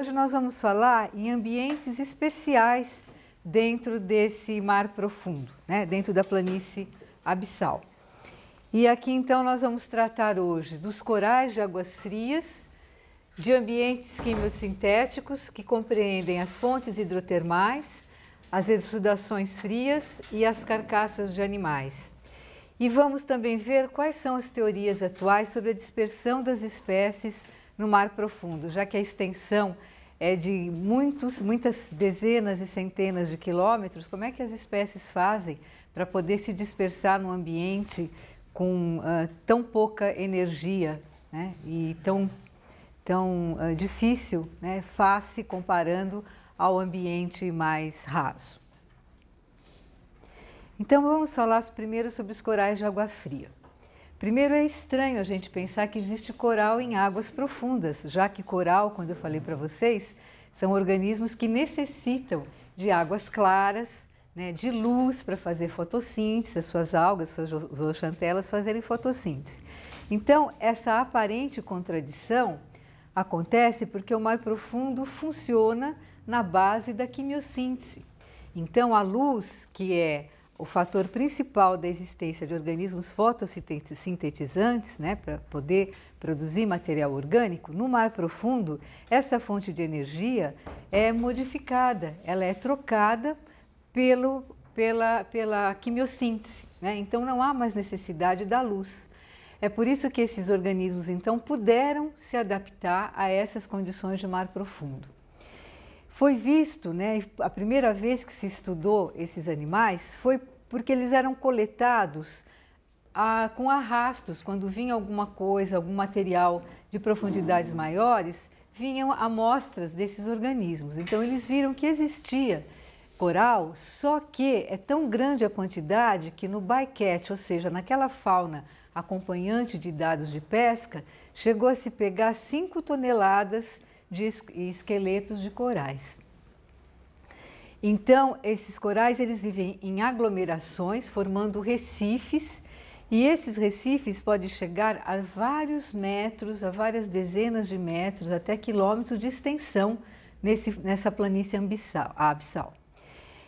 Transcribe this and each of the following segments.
Hoje nós vamos falar em ambientes especiais dentro desse mar profundo, né? dentro da planície abissal. E aqui então nós vamos tratar hoje dos corais de águas frias, de ambientes quimiosintéticos que compreendem as fontes hidrotermais, as exudações frias e as carcaças de animais. E vamos também ver quais são as teorias atuais sobre a dispersão das espécies no mar profundo, já que a extensão é de muitos, muitas dezenas e centenas de quilômetros, como é que as espécies fazem para poder se dispersar num ambiente com uh, tão pouca energia né? e tão, tão uh, difícil né? face comparando ao ambiente mais raso. Então vamos falar primeiro sobre os corais de água fria. Primeiro, é estranho a gente pensar que existe coral em águas profundas, já que coral, quando eu falei para vocês, são organismos que necessitam de águas claras, né, de luz para fazer fotossíntese, as suas algas, suas zooxantelas fazerem fotossíntese. Então, essa aparente contradição acontece porque o mar profundo funciona na base da quimiossíntese. Então, a luz, que é o fator principal da existência de organismos fotossintetizantes, né, para poder produzir material orgânico, no mar profundo, essa fonte de energia é modificada, ela é trocada pelo, pela, pela quimiossíntese. Né? Então não há mais necessidade da luz. É por isso que esses organismos então puderam se adaptar a essas condições de mar profundo. Foi visto, né, a primeira vez que se estudou esses animais foi porque eles eram coletados a, ah, com arrastos, quando vinha alguma coisa, algum material de profundidades maiores, vinham amostras desses organismos. Então eles viram que existia coral, só que é tão grande a quantidade que no bycatch, ou seja, naquela fauna acompanhante de dados de pesca, chegou a se pegar 5 toneladas de esqueletos de corais. Então, esses corais eles vivem em aglomerações, formando recifes, e esses recifes podem chegar a vários metros, a várias dezenas de metros, até quilômetros de extensão nesse, nessa planície abissal, abissal.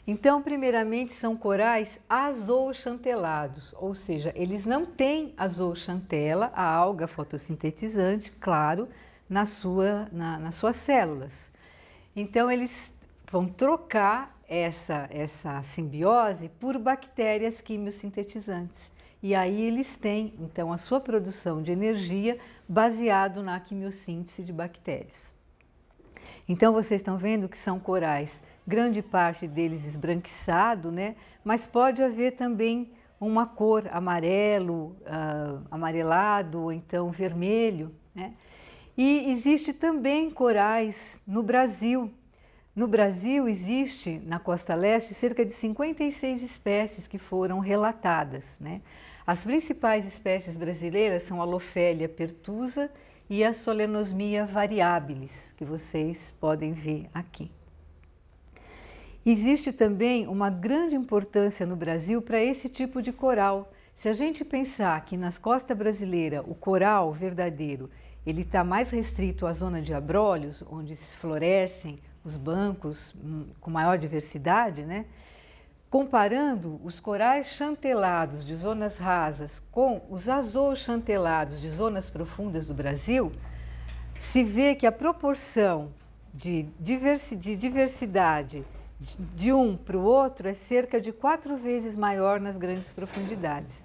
Então, primeiramente, são corais azooxantelados, ou seja, eles não têm azooxantela, a alga fotossintetizante, claro, na sua, na, nas suas células. Então, eles vão trocar essa, essa simbiose por bactérias quimiosintetizantes. E aí eles têm, então, a sua produção de energia baseado na quimiossíntese de bactérias. Então, vocês estão vendo que são corais, grande parte deles esbranquiçado, né? Mas pode haver também uma cor amarelo, uh, amarelado, ou então vermelho, né? E existe também corais no Brasil. No Brasil existe, na costa leste, cerca de 56 espécies que foram relatadas. Né? As principais espécies brasileiras são a Lophélia pertusa e a Solenosmia variabilis, que vocês podem ver aqui. Existe também uma grande importância no Brasil para esse tipo de coral. Se a gente pensar que nas costas brasileiras o coral verdadeiro ele está mais restrito à zona de abrolhos, onde florescem os bancos hum, com maior diversidade, né? comparando os corais chantelados de zonas rasas com os azuis chantelados de zonas profundas do Brasil, se vê que a proporção de diversidade de um para o outro é cerca de quatro vezes maior nas grandes profundidades.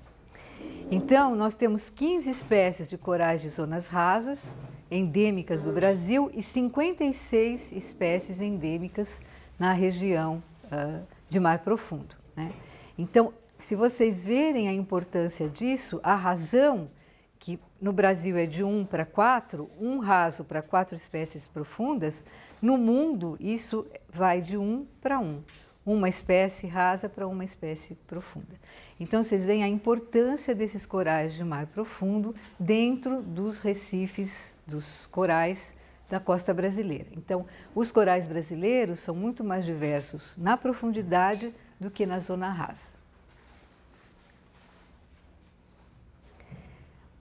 Então, nós temos 15 espécies de corais de zonas rasas, endêmicas do Brasil, e 56 espécies endêmicas na região uh, de mar profundo. Né? Então, se vocês verem a importância disso, a razão que no Brasil é de 1 para 4, um raso para quatro espécies profundas, no mundo isso vai de 1 para 1 uma espécie rasa para uma espécie profunda. Então vocês veem a importância desses corais de mar profundo dentro dos recifes dos corais da costa brasileira. Então, os corais brasileiros são muito mais diversos na profundidade do que na zona rasa.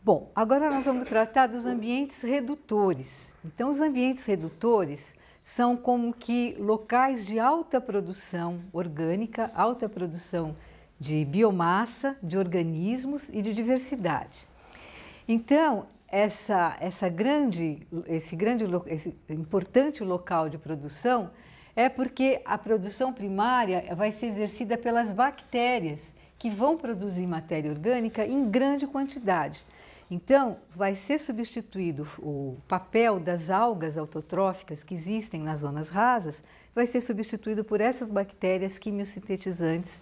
Bom, agora nós vamos tratar dos ambientes redutores. Então, os ambientes redutores são como que locais de alta produção orgânica, alta produção de biomassa, de organismos e de diversidade. Então, essa, essa grande, esse grande, esse importante local de produção é porque a produção primária vai ser exercida pelas bactérias que vão produzir matéria orgânica em grande quantidade. Então, vai ser substituído o papel das algas autotróficas que existem nas zonas rasas, vai ser substituído por essas bactérias quimiosintetizantes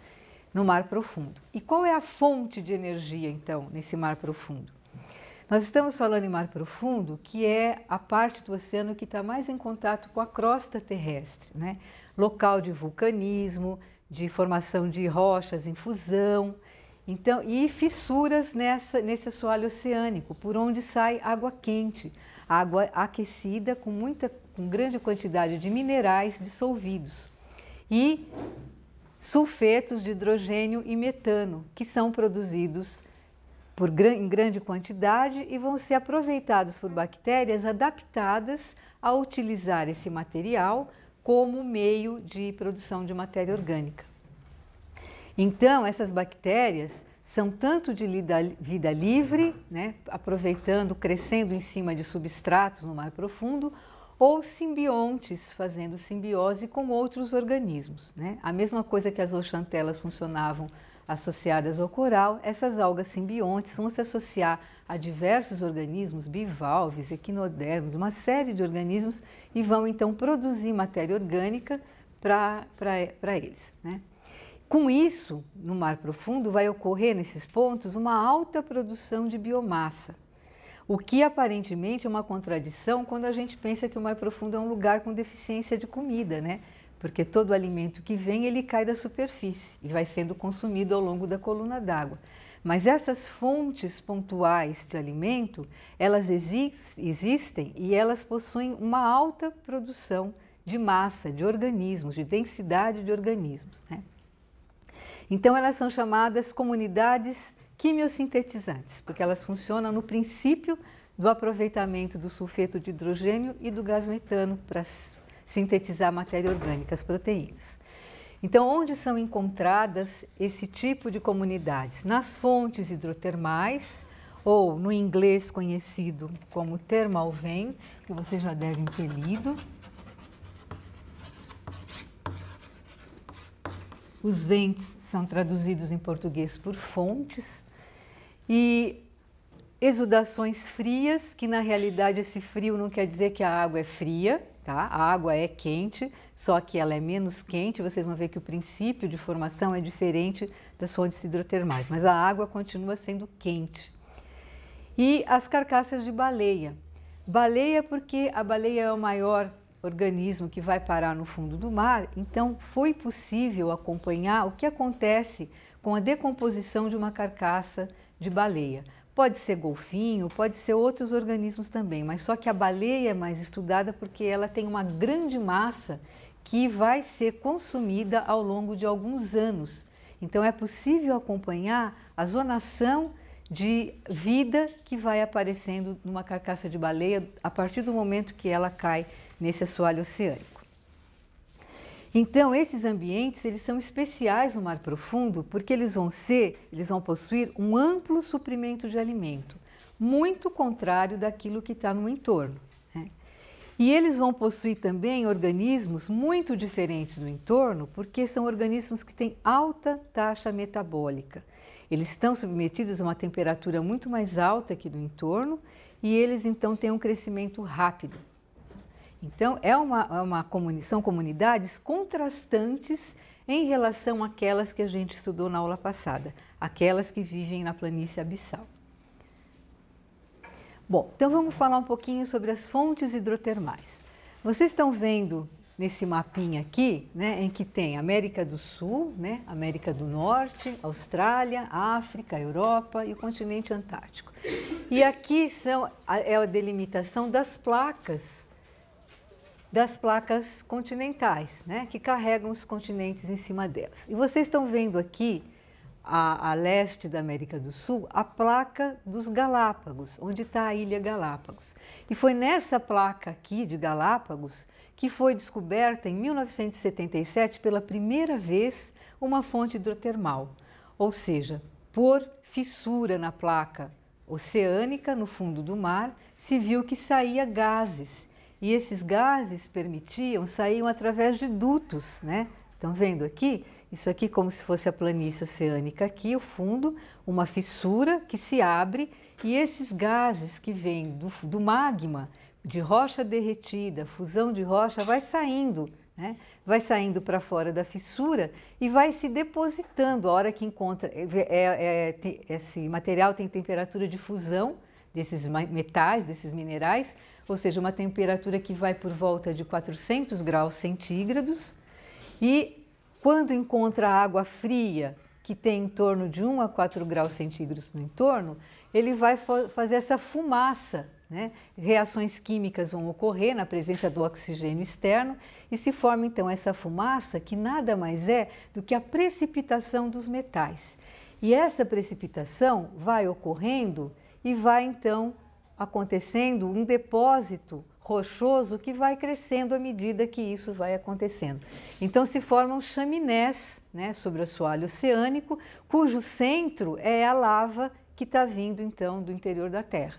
no mar profundo. E qual é a fonte de energia, então, nesse mar profundo? Nós estamos falando em mar profundo, que é a parte do oceano que está mais em contato com a crosta terrestre, né? local de vulcanismo, de formação de rochas em fusão, então, e fissuras nessa, nesse assoalho oceânico, por onde sai água quente, água aquecida com, muita, com grande quantidade de minerais dissolvidos e sulfetos de hidrogênio e metano, que são produzidos por, em grande quantidade e vão ser aproveitados por bactérias adaptadas a utilizar esse material como meio de produção de matéria orgânica. Então, essas bactérias são tanto de vida livre, né, aproveitando, crescendo em cima de substratos no mar profundo, ou simbiontes, fazendo simbiose com outros organismos. Né? A mesma coisa que as oxantelas funcionavam associadas ao coral, essas algas simbiontes vão se associar a diversos organismos, bivalves, equinodermos, uma série de organismos, e vão então produzir matéria orgânica para eles. Né? Com isso, no mar profundo vai ocorrer nesses pontos uma alta produção de biomassa, o que aparentemente é uma contradição quando a gente pensa que o mar profundo é um lugar com deficiência de comida, né? Porque todo alimento que vem ele cai da superfície e vai sendo consumido ao longo da coluna d'água. Mas essas fontes pontuais de alimento, elas exi existem e elas possuem uma alta produção de massa, de organismos, de densidade de organismos. Né? Então, elas são chamadas comunidades quimiosintetizantes, porque elas funcionam no princípio do aproveitamento do sulfeto de hidrogênio e do gás metano para sintetizar matéria orgânica, as proteínas. Então, onde são encontradas esse tipo de comunidades? Nas fontes hidrotermais, ou no inglês conhecido como thermal vents, que vocês já devem ter lido, Os ventes são traduzidos em português por fontes e exudações frias, que na realidade esse frio não quer dizer que a água é fria, tá? A água é quente, só que ela é menos quente, vocês vão ver que o princípio de formação é diferente das fontes hidrotermais, mas a água continua sendo quente. E as carcaças de baleia. Baleia porque a baleia é o maior organismo que vai parar no fundo do mar, então foi possível acompanhar o que acontece com a decomposição de uma carcaça de baleia. Pode ser golfinho, pode ser outros organismos também, mas só que a baleia é mais estudada porque ela tem uma grande massa que vai ser consumida ao longo de alguns anos. Então é possível acompanhar a zonação de vida que vai aparecendo numa carcaça de baleia a partir do momento que ela cai nesse assoalho oceânico. Então, esses ambientes, eles são especiais no mar profundo porque eles vão ser, eles vão possuir um amplo suprimento de alimento, muito contrário daquilo que está no entorno. Né? E eles vão possuir também organismos muito diferentes do entorno, porque são organismos que têm alta taxa metabólica. Eles estão submetidos a uma temperatura muito mais alta que do entorno e eles então têm um crescimento rápido. Então, é uma, é uma comuni são comunidades contrastantes em relação àquelas que a gente estudou na aula passada, aquelas que vivem na planície abissal. Bom, então vamos falar um pouquinho sobre as fontes hidrotermais. Vocês estão vendo nesse mapinha aqui, né, em que tem América do Sul, né, América do Norte, Austrália, África, Europa e o continente antártico. E aqui são, é a delimitação das placas das placas continentais, né, que carregam os continentes em cima delas. E vocês estão vendo aqui, a, a leste da América do Sul, a placa dos Galápagos, onde está a Ilha Galápagos. E foi nessa placa aqui de Galápagos que foi descoberta em 1977 pela primeira vez uma fonte hidrotermal, ou seja, por fissura na placa oceânica no fundo do mar, se viu que saía gases e esses gases permitiam, saíam através de dutos, né? Estão vendo aqui? Isso aqui como se fosse a planície oceânica aqui, o fundo, uma fissura que se abre e esses gases que vêm do, do magma, de rocha derretida, fusão de rocha, vai saindo, né? vai saindo para fora da fissura e vai se depositando. A hora que encontra, é, é, é, esse material tem temperatura de fusão, desses metais, desses minerais, ou seja, uma temperatura que vai por volta de 400 graus centígrados. E quando encontra água fria, que tem em torno de 1 a 4 graus centígrados no entorno, ele vai fazer essa fumaça. Né? Reações químicas vão ocorrer na presença do oxigênio externo e se forma então essa fumaça que nada mais é do que a precipitação dos metais. E essa precipitação vai ocorrendo e vai então acontecendo um depósito rochoso que vai crescendo à medida que isso vai acontecendo. Então se formam chaminés né, sobre o assoalho oceânico, cujo centro é a lava que está vindo então do interior da Terra.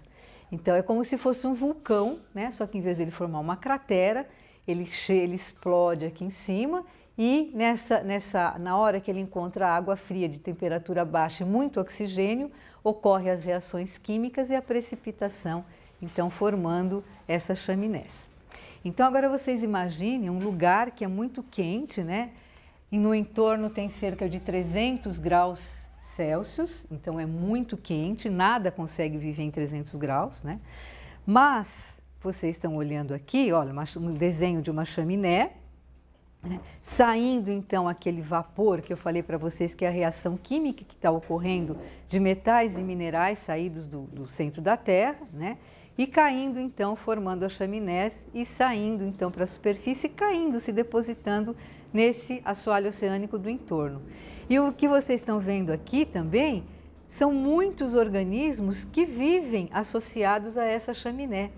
Então é como se fosse um vulcão, né, só que em vez de ele formar uma cratera, ele, ele explode aqui em cima e nessa, nessa, na hora que ele encontra água fria de temperatura baixa e muito oxigênio, ocorrem as reações químicas e a precipitação, então formando essas chaminés. Então agora vocês imaginem um lugar que é muito quente, né? E no entorno tem cerca de 300 graus Celsius, então é muito quente, nada consegue viver em 300 graus, né? Mas vocês estão olhando aqui, olha, um desenho de uma chaminé né? Saindo então aquele vapor que eu falei para vocês que é a reação química que está ocorrendo de metais e minerais saídos do, do centro da Terra, né? E caindo então, formando as chaminés e saindo então para a superfície, caindo, se depositando nesse assoalho oceânico do entorno. E o que vocês estão vendo aqui também são muitos organismos que vivem associados a essa chaminé.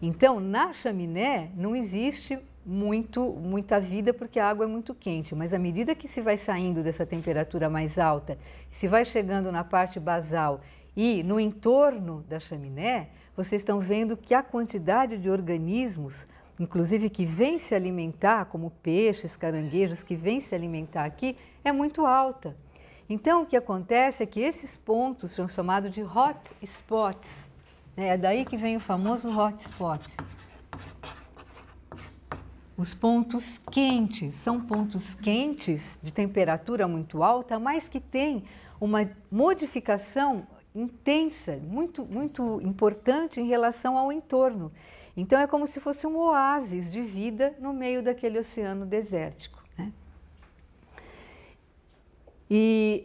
Então, na chaminé não existe muito, muita vida porque a água é muito quente, mas à medida que se vai saindo dessa temperatura mais alta, se vai chegando na parte basal e no entorno da chaminé, vocês estão vendo que a quantidade de organismos, inclusive que vem se alimentar, como peixes, caranguejos, que vêm se alimentar aqui, é muito alta. Então, o que acontece é que esses pontos são chamados de hot spots. Né? É daí que vem o famoso hot spot. Os pontos quentes são pontos quentes de temperatura muito alta, mas que tem uma modificação intensa, muito, muito importante em relação ao entorno. Então é como se fosse um oásis de vida no meio daquele oceano desértico. Né? E,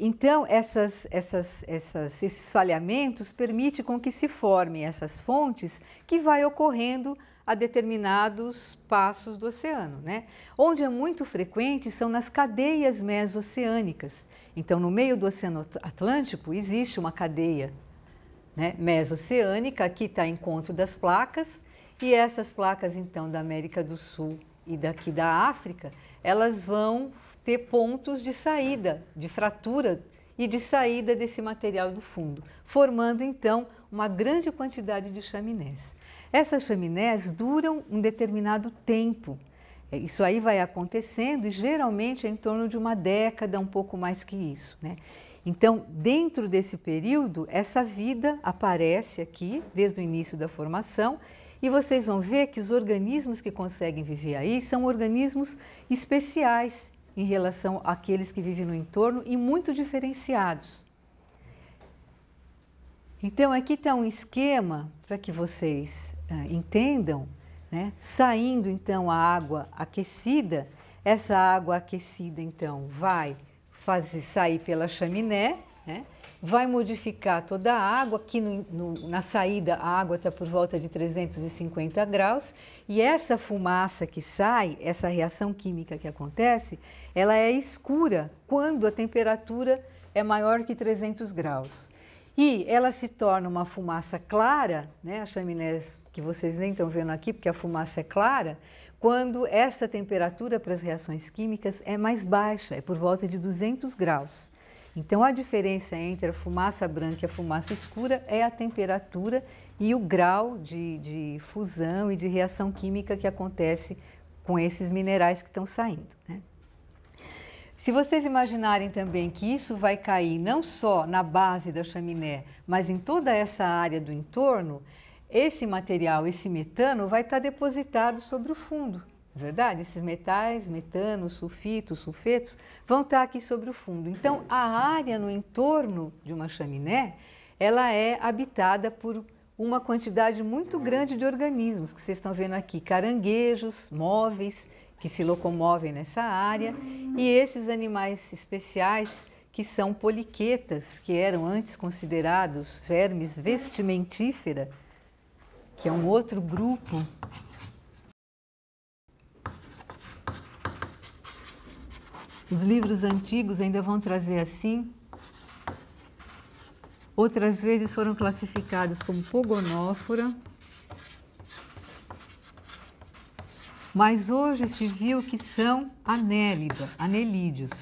e, então essas, essas, essas, esses falhamentos permitem com que se formem essas fontes que vai ocorrendo a determinados passos do oceano, né? Onde é muito frequente são nas cadeias mesoceânicas. Então, no meio do Oceano Atlântico existe uma cadeia né, mesoceânica, aqui está encontro das placas, e essas placas, então, da América do Sul e daqui da África, elas vão ter pontos de saída, de fratura e de saída desse material do fundo, formando, então, uma grande quantidade de chaminés. Essas chaminés duram um determinado tempo. É, isso aí vai acontecendo e geralmente é em torno de uma década, um pouco mais que isso. Né? Então, dentro desse período, essa vida aparece aqui, desde o início da formação, e vocês vão ver que os organismos que conseguem viver aí são organismos especiais em relação àqueles que vivem no entorno e muito diferenciados. Então, aqui está um esquema para que vocês uh, entendam, né? saindo então a água aquecida, essa água aquecida então vai fazer sair pela chaminé, né? vai modificar toda a água, aqui no, no, na saída a água está por volta de 350 graus, e essa fumaça que sai, essa reação química que acontece, ela é escura quando a temperatura é maior que 300 graus. E ela se torna uma fumaça clara, né? as chaminés que vocês nem estão vendo aqui, porque a fumaça é clara, quando essa temperatura para as reações químicas é mais baixa, é por volta de 200 graus. Então, a diferença entre a fumaça branca e a fumaça escura é a temperatura e o grau de, de fusão e de reação química que acontece com esses minerais que estão saindo. Né? Se vocês imaginarem também que isso vai cair não só na base da chaminé, mas em toda essa área do entorno, esse material, esse metano, vai estar depositado sobre o fundo. É verdade? Esses metais, metano, sulfito, sulfetos, vão estar aqui sobre o fundo. Então, a área no entorno de uma chaminé, ela é habitada por uma quantidade muito grande de organismos que vocês estão vendo aqui, caranguejos, móveis que se locomovem nessa área e esses animais especiais que são poliquetas, que eram antes considerados vermes vestimentífera, que é um outro grupo Os livros antigos ainda vão trazer assim. Outras vezes foram classificados como pogonófora. Mas hoje se viu que são anélida, anelídeos.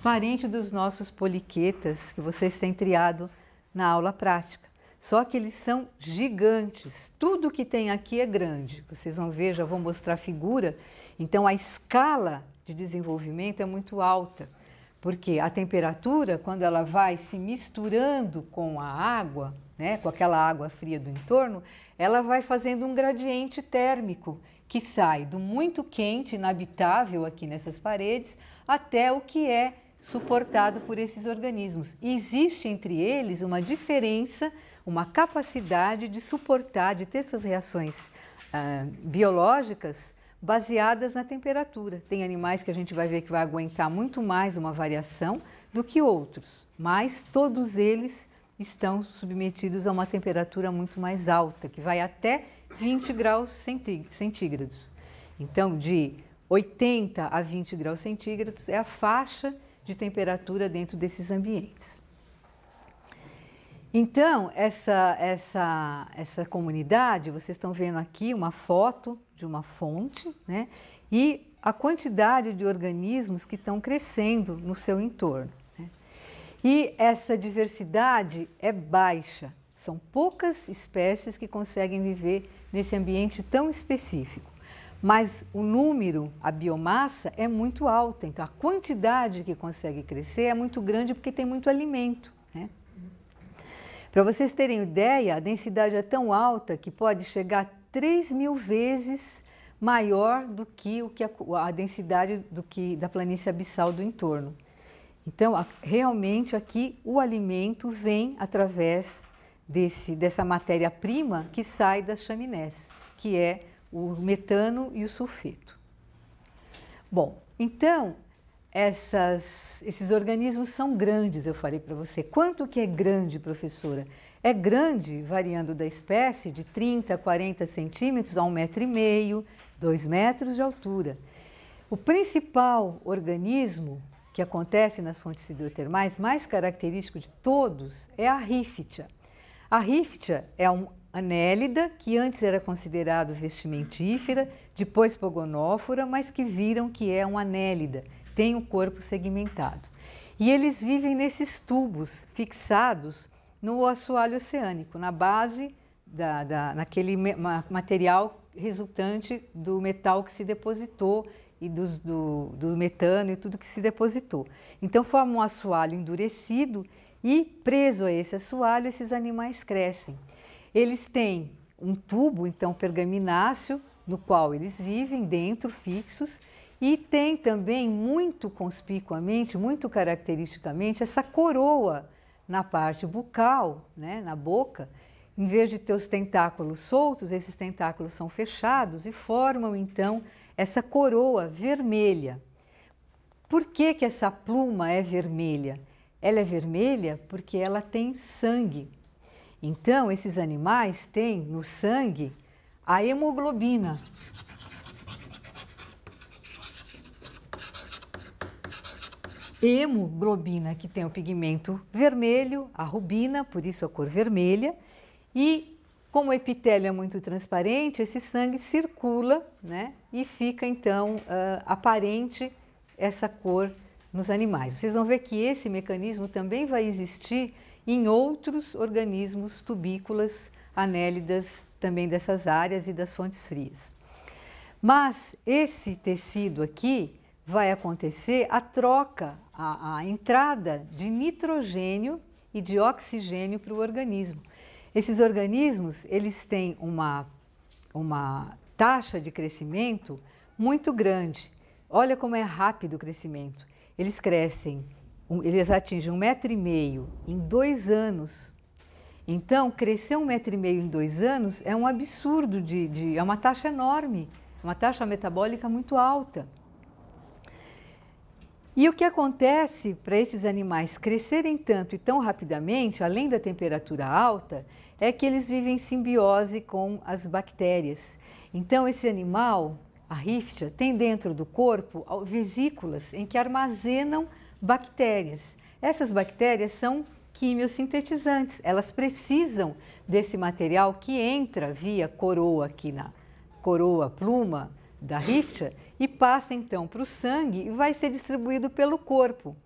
Parente dos nossos poliquetas que vocês têm triado na aula prática. Só que eles são gigantes. Tudo que tem aqui é grande. Vocês vão ver, já vou mostrar a figura. Então a escala de desenvolvimento é muito alta, porque a temperatura, quando ela vai se misturando com a água, né, com aquela água fria do entorno, ela vai fazendo um gradiente térmico que sai do muito quente, inabitável aqui nessas paredes, até o que é suportado por esses organismos. E existe entre eles uma diferença uma capacidade de suportar, de ter suas reações ah, biológicas baseadas na temperatura. Tem animais que a gente vai ver que vai aguentar muito mais uma variação do que outros, mas todos eles estão submetidos a uma temperatura muito mais alta, que vai até 20 graus centígrados. Então, de 80 a 20 graus centígrados é a faixa de temperatura dentro desses ambientes. Então, essa, essa, essa comunidade, vocês estão vendo aqui uma foto de uma fonte, né? E a quantidade de organismos que estão crescendo no seu entorno. Né? E essa diversidade é baixa, são poucas espécies que conseguem viver nesse ambiente tão específico. Mas o número, a biomassa, é muito alta, então a quantidade que consegue crescer é muito grande porque tem muito alimento. Né? Para vocês terem ideia, a densidade é tão alta que pode chegar a 3 mil vezes maior do que, o que a, a densidade do que da planície abissal do entorno. Então, a, realmente aqui o alimento vem através desse, dessa matéria-prima que sai das chaminés, que é o metano e o sulfeto. Bom, então essas, esses organismos são grandes, eu falei para você. Quanto que é grande, professora? É grande, variando da espécie, de 30 a 40 centímetros a 1,5 metro, e meio, 2 metros de altura. O principal organismo que acontece nas fontes hidrotermais, mais característico de todos, é a Riftia. A Riftia é um anélida que antes era considerado vestimentífera, depois pogonófora, mas que viram que é um anélida tem o corpo segmentado. E eles vivem nesses tubos fixados no assoalho oceânico, na base da, da, naquele material resultante do metal que se depositou e dos, do, do metano e tudo que se depositou. Então forma um assoalho endurecido e preso a esse assoalho esses animais crescem. Eles têm um tubo, então pergamináceo, no qual eles vivem dentro fixos e tem também, muito conspicuamente, muito caracteristicamente, essa coroa na parte bucal, né, na boca. Em vez de ter os tentáculos soltos, esses tentáculos são fechados e formam então essa coroa vermelha. Por que, que essa pluma é vermelha? Ela é vermelha porque ela tem sangue. Então, esses animais têm no sangue a hemoglobina, hemoglobina, que tem o pigmento vermelho, a rubina, por isso a cor vermelha, e como o epitélio é muito transparente, esse sangue circula né, e fica então uh, aparente essa cor nos animais. Vocês vão ver que esse mecanismo também vai existir em outros organismos, tubícolas anélidas, também dessas áreas e das fontes frias. Mas esse tecido aqui, vai acontecer a troca, a, a entrada de nitrogênio e de oxigênio para o organismo. Esses organismos, eles têm uma, uma taxa de crescimento muito grande. Olha como é rápido o crescimento. Eles crescem, eles atingem um metro e meio em dois anos. Então, crescer um metro e meio em dois anos é um absurdo, de, de é uma taxa enorme, uma taxa metabólica muito alta. E o que acontece para esses animais crescerem tanto e tão rapidamente, além da temperatura alta, é que eles vivem em simbiose com as bactérias. Então, esse animal, a ríftia, tem dentro do corpo vesículas em que armazenam bactérias. Essas bactérias são quimiosintetizantes, elas precisam desse material que entra via coroa aqui na coroa, pluma da ríftia e passa então para o sangue e vai ser distribuído pelo corpo.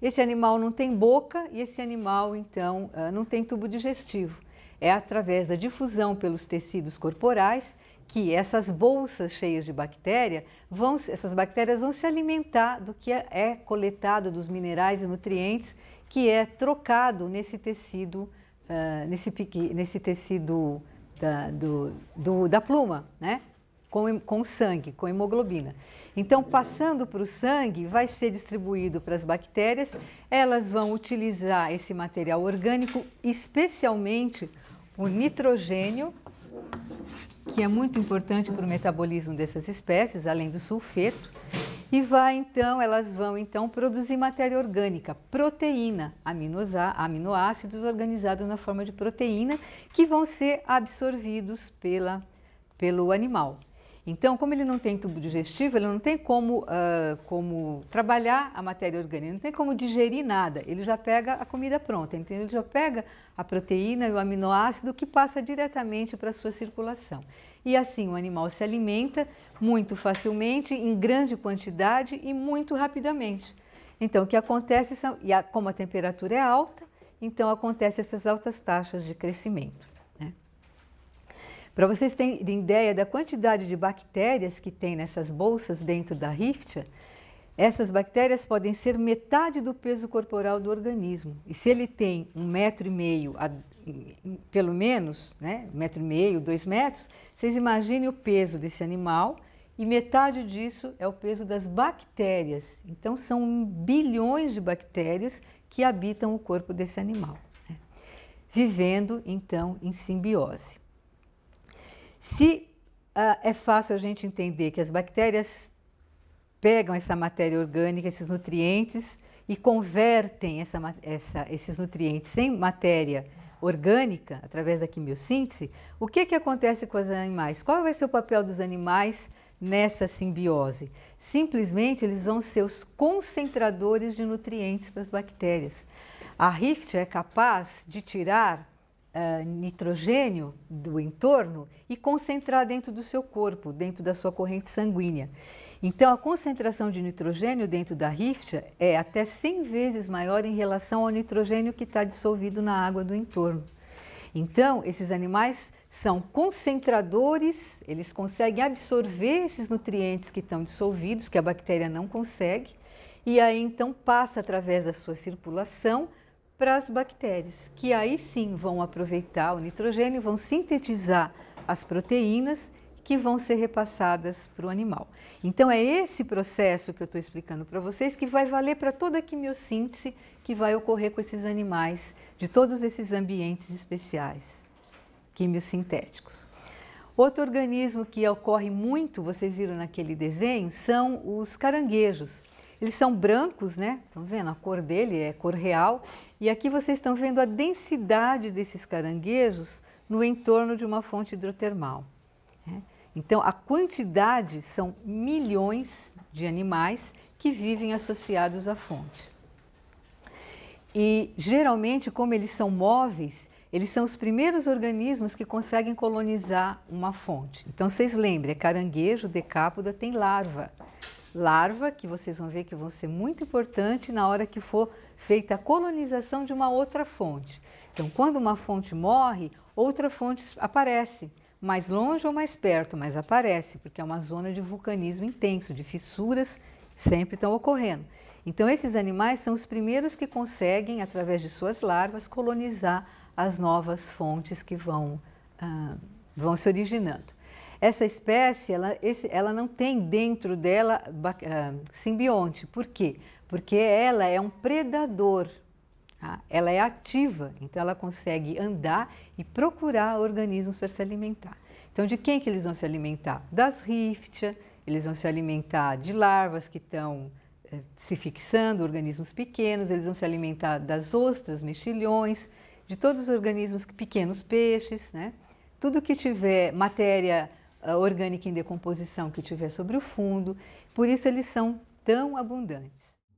Esse animal não tem boca e esse animal então ah, não tem tubo digestivo. É através da difusão pelos tecidos corporais que essas bolsas cheias de bactéria vão, essas bactérias vão se alimentar do que é, é coletado dos minerais e nutrientes que é trocado nesse tecido, ah, nesse, nesse tecido da, do, do, da pluma, né? com, com sangue, com hemoglobina. Então, passando para o sangue, vai ser distribuído para as bactérias. Elas vão utilizar esse material orgânico, especialmente o nitrogênio, que é muito importante para o metabolismo dessas espécies, além do sulfeto. E vai então, elas vão então produzir matéria orgânica, proteína, aminoácidos organizados na forma de proteína, que vão ser absorvidos pela, pelo animal. Então, como ele não tem tubo digestivo, ele não tem como, uh, como trabalhar a matéria orgânica, não tem como digerir nada. Ele já pega a comida pronta, entendeu? Ele já pega a proteína e o aminoácido que passa diretamente para a sua circulação. E assim o animal se alimenta muito facilmente, em grande quantidade e muito rapidamente. Então, o que acontece são, e a, como a temperatura é alta, então acontecem essas altas taxas de crescimento. Para vocês terem ideia da quantidade de bactérias que tem nessas bolsas dentro da riftia, essas bactérias podem ser metade do peso corporal do organismo. E se ele tem um metro e meio, a, pelo menos, né, um metro e meio, dois metros, vocês imaginem o peso desse animal e metade disso é o peso das bactérias. Então são bilhões de bactérias que habitam o corpo desse animal, né? vivendo então em simbiose. Se ah, é fácil a gente entender que as bactérias pegam essa matéria orgânica, esses nutrientes, e convertem essa, essa, esses nutrientes em matéria orgânica, através da quimiossíntese, o que, que acontece com os animais? Qual vai ser o papel dos animais nessa simbiose? Simplesmente eles vão ser os concentradores de nutrientes para as bactérias. A RIFT é capaz de tirar uh, nitrogênio do entorno e concentrar dentro do seu corpo, dentro da sua corrente sanguínea. Então, a concentração de nitrogênio dentro da rift é até 100 vezes maior em relação ao nitrogênio que está dissolvido na água do entorno. Então, esses animais são concentradores, eles conseguem absorver esses nutrientes que estão dissolvidos, que a bactéria não consegue, e aí então passa através da sua circulação para as bactérias, que aí sim vão aproveitar o nitrogênio, vão sintetizar as proteínas que vão ser repassadas para o animal. Então é esse processo que eu estou explicando para vocês que vai valer para toda a quimiossíntese que vai ocorrer com esses animais de todos esses ambientes especiais quimiosintéticos. Outro organismo que ocorre muito, vocês viram naquele desenho, são os caranguejos. Eles são brancos, né? Estão vendo? A cor dele é cor real e aqui vocês estão vendo a densidade desses caranguejos no entorno de uma fonte hidrotermal. Né? Então, a quantidade são milhões de animais que vivem associados à fonte. E geralmente, como eles são móveis, eles são os primeiros organismos que conseguem colonizar uma fonte. Então, vocês lembrem, é caranguejo, decápoda, tem larva. Larva que vocês vão ver que vão ser muito importante na hora que for feita a colonização de uma outra fonte. Então, quando uma fonte morre, outra fonte aparece, mais longe ou mais perto, mas aparece, porque é uma zona de vulcanismo intenso, de fissuras sempre estão ocorrendo. Então, esses animais são os primeiros que conseguem, através de suas larvas, colonizar as novas fontes que vão, ah, vão se originando. Essa espécie, ela, ela não tem dentro dela ah, simbionte. Por quê? porque ela é um predador. Tá? Ela é ativa, então ela consegue andar e procurar organismos para se alimentar. Então, de quem que eles vão se alimentar? Das riftia, eles vão se alimentar de larvas que estão eh, se fixando, organismos pequenos, eles vão se alimentar das ostras, mexilhões, de todos os organismos, pequenos peixes, né? Tudo que tiver matéria uh, orgânica em decomposição que tiver sobre o fundo, por isso eles são tão abundantes.